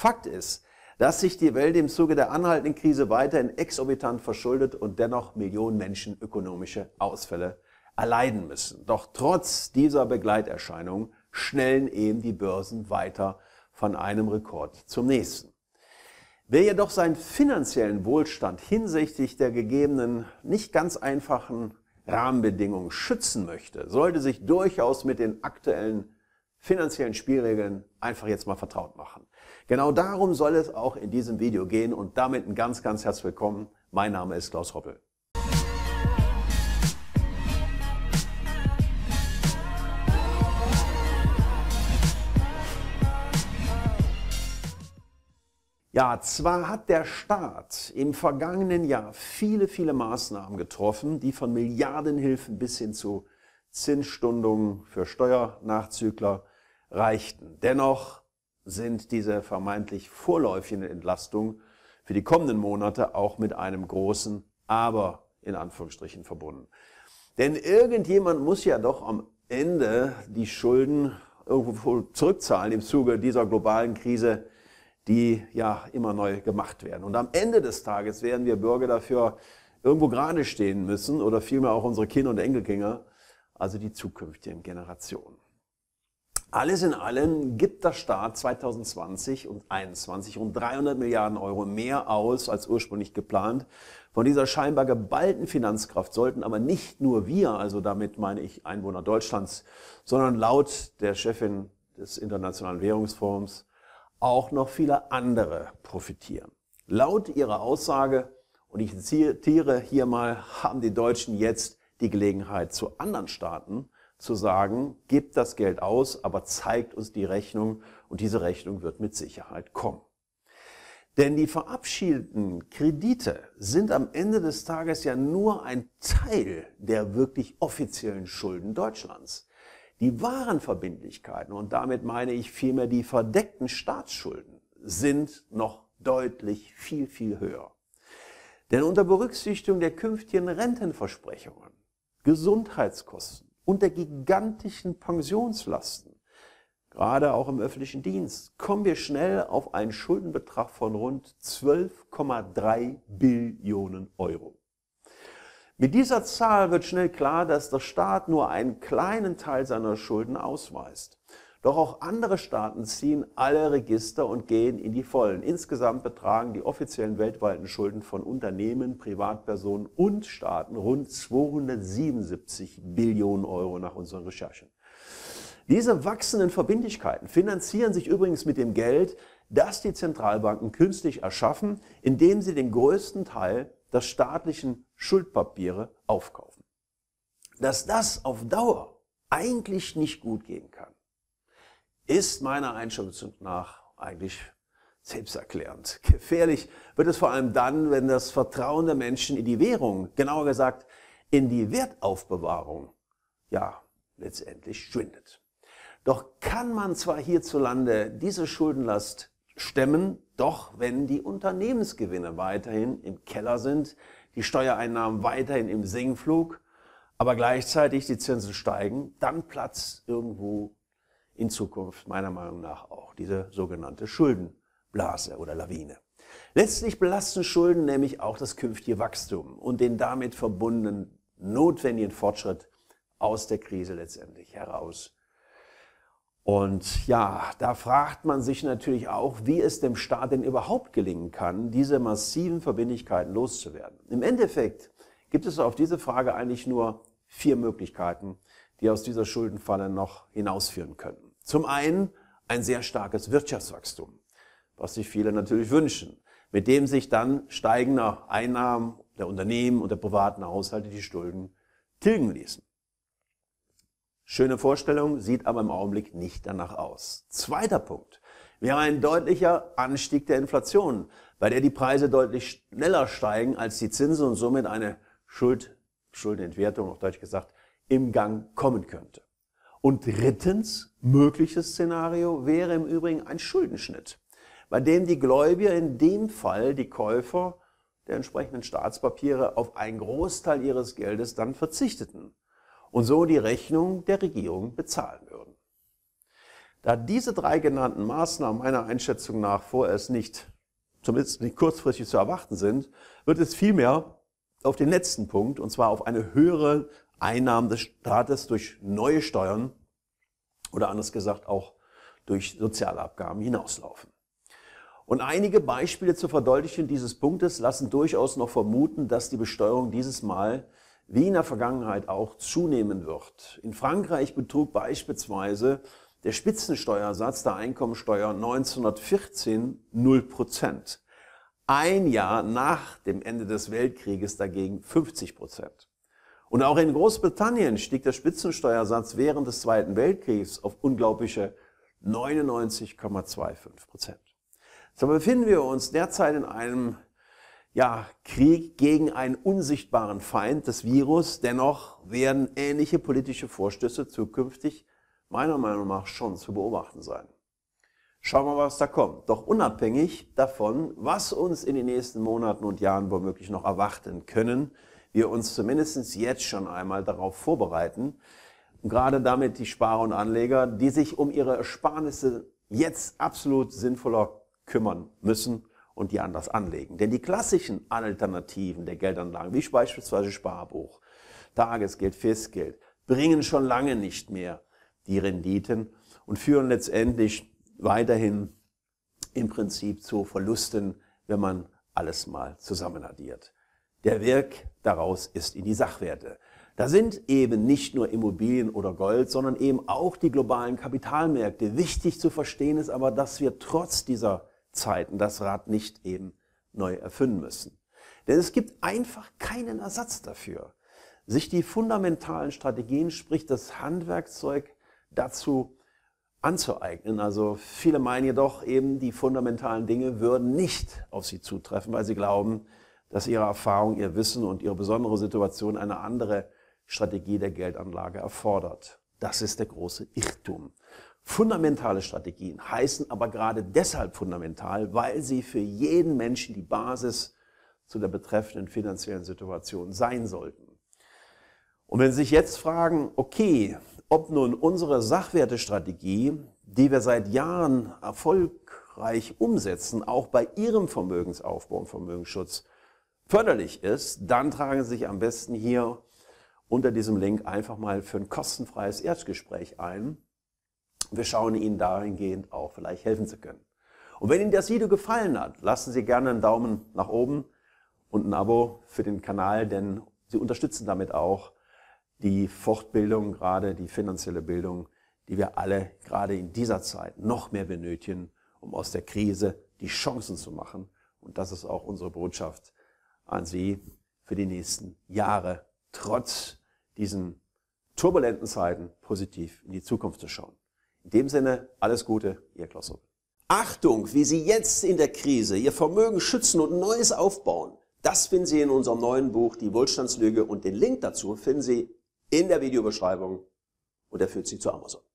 Fakt ist, dass sich die Welt im Zuge der anhaltenden Krise weiterhin exorbitant verschuldet und dennoch Millionen Menschen ökonomische Ausfälle erleiden müssen. Doch trotz dieser Begleiterscheinungen schnellen eben die Börsen weiter von einem Rekord zum nächsten. Wer jedoch seinen finanziellen Wohlstand hinsichtlich der gegebenen, nicht ganz einfachen Rahmenbedingungen schützen möchte, sollte sich durchaus mit den aktuellen finanziellen Spielregeln einfach jetzt mal vertraut machen. Genau darum soll es auch in diesem Video gehen und damit ein ganz, ganz herzlich willkommen. Mein Name ist Klaus Hoppel. Ja, zwar hat der Staat im vergangenen Jahr viele, viele Maßnahmen getroffen, die von Milliardenhilfen bis hin zu Zinsstundungen für Steuernachzügler reichten. Dennoch sind diese vermeintlich vorläufigen Entlastungen für die kommenden Monate auch mit einem großen Aber in Anführungsstrichen verbunden. Denn irgendjemand muss ja doch am Ende die Schulden irgendwo zurückzahlen im Zuge dieser globalen Krise, die ja immer neu gemacht werden. Und am Ende des Tages werden wir Bürger dafür irgendwo gerade stehen müssen oder vielmehr auch unsere Kinder und Enkelkinder, also die zukünftigen Generationen. Alles in allem gibt der Staat 2020 und 2021 rund 300 Milliarden Euro mehr aus als ursprünglich geplant. Von dieser scheinbar geballten Finanzkraft sollten aber nicht nur wir, also damit meine ich Einwohner Deutschlands, sondern laut der Chefin des Internationalen Währungsfonds auch noch viele andere profitieren. Laut ihrer Aussage, und ich zitiere hier mal, haben die Deutschen jetzt die Gelegenheit, zu anderen Staaten zu sagen, gebt das Geld aus, aber zeigt uns die Rechnung und diese Rechnung wird mit Sicherheit kommen. Denn die verabschiedeten Kredite sind am Ende des Tages ja nur ein Teil der wirklich offiziellen Schulden Deutschlands. Die wahren Verbindlichkeiten, und damit meine ich vielmehr die verdeckten Staatsschulden, sind noch deutlich viel, viel höher. Denn unter Berücksichtigung der künftigen Rentenversprechungen, Gesundheitskosten, unter gigantischen Pensionslasten, gerade auch im öffentlichen Dienst, kommen wir schnell auf einen Schuldenbetrag von rund 12,3 Billionen Euro. Mit dieser Zahl wird schnell klar, dass der Staat nur einen kleinen Teil seiner Schulden ausweist. Doch auch andere Staaten ziehen alle Register und gehen in die Vollen. Insgesamt betragen die offiziellen weltweiten Schulden von Unternehmen, Privatpersonen und Staaten rund 277 Billionen Euro nach unseren Recherchen. Diese wachsenden Verbindlichkeiten finanzieren sich übrigens mit dem Geld, das die Zentralbanken künstlich erschaffen, indem sie den größten Teil der staatlichen Schuldpapiere aufkaufen. Dass das auf Dauer eigentlich nicht gut gehen kann, ist meiner Einschätzung nach eigentlich selbsterklärend. Gefährlich wird es vor allem dann, wenn das Vertrauen der Menschen in die Währung, genauer gesagt in die Wertaufbewahrung, ja, letztendlich schwindet. Doch kann man zwar hierzulande diese Schuldenlast stemmen, doch wenn die Unternehmensgewinne weiterhin im Keller sind, die Steuereinnahmen weiterhin im Sinkflug, aber gleichzeitig die Zinsen steigen, dann platzt irgendwo in Zukunft meiner Meinung nach auch, diese sogenannte Schuldenblase oder Lawine. Letztlich belasten Schulden nämlich auch das künftige Wachstum und den damit verbundenen notwendigen Fortschritt aus der Krise letztendlich heraus. Und ja, da fragt man sich natürlich auch, wie es dem Staat denn überhaupt gelingen kann, diese massiven Verbindlichkeiten loszuwerden. Im Endeffekt gibt es auf diese Frage eigentlich nur vier Möglichkeiten, die aus dieser Schuldenfalle noch hinausführen können. Zum einen ein sehr starkes Wirtschaftswachstum, was sich viele natürlich wünschen, mit dem sich dann steigender Einnahmen der Unternehmen und der privaten Haushalte die Schulden tilgen ließen. Schöne Vorstellung, sieht aber im Augenblick nicht danach aus. Zweiter Punkt wäre ein deutlicher Anstieg der Inflation, bei der die Preise deutlich schneller steigen als die Zinsen und somit eine Schuld, Schuldenentwertung, auf Deutsch gesagt, im Gang kommen könnte. Und drittens, mögliches Szenario wäre im Übrigen ein Schuldenschnitt, bei dem die Gläubiger in dem Fall die Käufer der entsprechenden Staatspapiere auf einen Großteil ihres Geldes dann verzichteten und so die Rechnung der Regierung bezahlen würden. Da diese drei genannten Maßnahmen meiner Einschätzung nach vorerst nicht, zumindest nicht kurzfristig zu erwarten sind, wird es vielmehr auf den letzten Punkt, und zwar auf eine höhere Einnahmen des Staates durch neue Steuern oder anders gesagt auch durch Sozialabgaben hinauslaufen. Und einige Beispiele zur Verdeutlichung dieses Punktes lassen durchaus noch vermuten, dass die Besteuerung dieses Mal wie in der Vergangenheit auch zunehmen wird. In Frankreich betrug beispielsweise der Spitzensteuersatz der Einkommensteuer 1914 0 Ein Jahr nach dem Ende des Weltkrieges dagegen 50 Prozent. Und auch in Großbritannien stieg der Spitzensteuersatz während des Zweiten Weltkriegs auf unglaubliche 99,25 Prozent. So befinden wir uns derzeit in einem ja, Krieg gegen einen unsichtbaren Feind, des Virus. Dennoch werden ähnliche politische Vorstöße zukünftig meiner Meinung nach schon zu beobachten sein. Schauen wir mal, was da kommt. Doch unabhängig davon, was uns in den nächsten Monaten und Jahren womöglich noch erwarten können, wir uns zumindest jetzt schon einmal darauf vorbereiten, gerade damit die Sparer und Anleger, die sich um ihre Ersparnisse jetzt absolut sinnvoller kümmern müssen und die anders anlegen. Denn die klassischen Alternativen der Geldanlagen, wie beispielsweise Sparbuch, Tagesgeld, Festgeld, bringen schon lange nicht mehr die Renditen und führen letztendlich weiterhin im Prinzip zu Verlusten, wenn man alles mal zusammen addiert. Der Wirk daraus ist in die Sachwerte. Da sind eben nicht nur Immobilien oder Gold, sondern eben auch die globalen Kapitalmärkte. Wichtig zu verstehen ist aber, dass wir trotz dieser Zeiten das Rad nicht eben neu erfinden müssen. Denn es gibt einfach keinen Ersatz dafür. Sich die fundamentalen Strategien, sprich das Handwerkzeug dazu anzueignen. Also viele meinen jedoch eben, die fundamentalen Dinge würden nicht auf sie zutreffen, weil sie glauben, dass ihre Erfahrung, ihr Wissen und ihre besondere Situation eine andere Strategie der Geldanlage erfordert. Das ist der große Irrtum. Fundamentale Strategien heißen aber gerade deshalb fundamental, weil sie für jeden Menschen die Basis zu der betreffenden finanziellen Situation sein sollten. Und wenn Sie sich jetzt fragen, okay, ob nun unsere Sachwertestrategie, die wir seit Jahren erfolgreich umsetzen, auch bei Ihrem Vermögensaufbau und Vermögensschutz förderlich ist, dann tragen Sie sich am besten hier unter diesem Link einfach mal für ein kostenfreies Erstgespräch ein. Wir schauen Ihnen dahingehend auch vielleicht helfen zu können. Und wenn Ihnen das Video gefallen hat, lassen Sie gerne einen Daumen nach oben und ein Abo für den Kanal, denn Sie unterstützen damit auch die Fortbildung, gerade die finanzielle Bildung, die wir alle gerade in dieser Zeit noch mehr benötigen, um aus der Krise die Chancen zu machen. Und das ist auch unsere Botschaft an Sie für die nächsten Jahre, trotz diesen turbulenten Zeiten, positiv in die Zukunft zu schauen. In dem Sinne, alles Gute, Ihr Klaus Rupp. Achtung, wie Sie jetzt in der Krise Ihr Vermögen schützen und Neues aufbauen. Das finden Sie in unserem neuen Buch Die Wohlstandslüge und den Link dazu finden Sie in der Videobeschreibung und er führt Sie zu Amazon.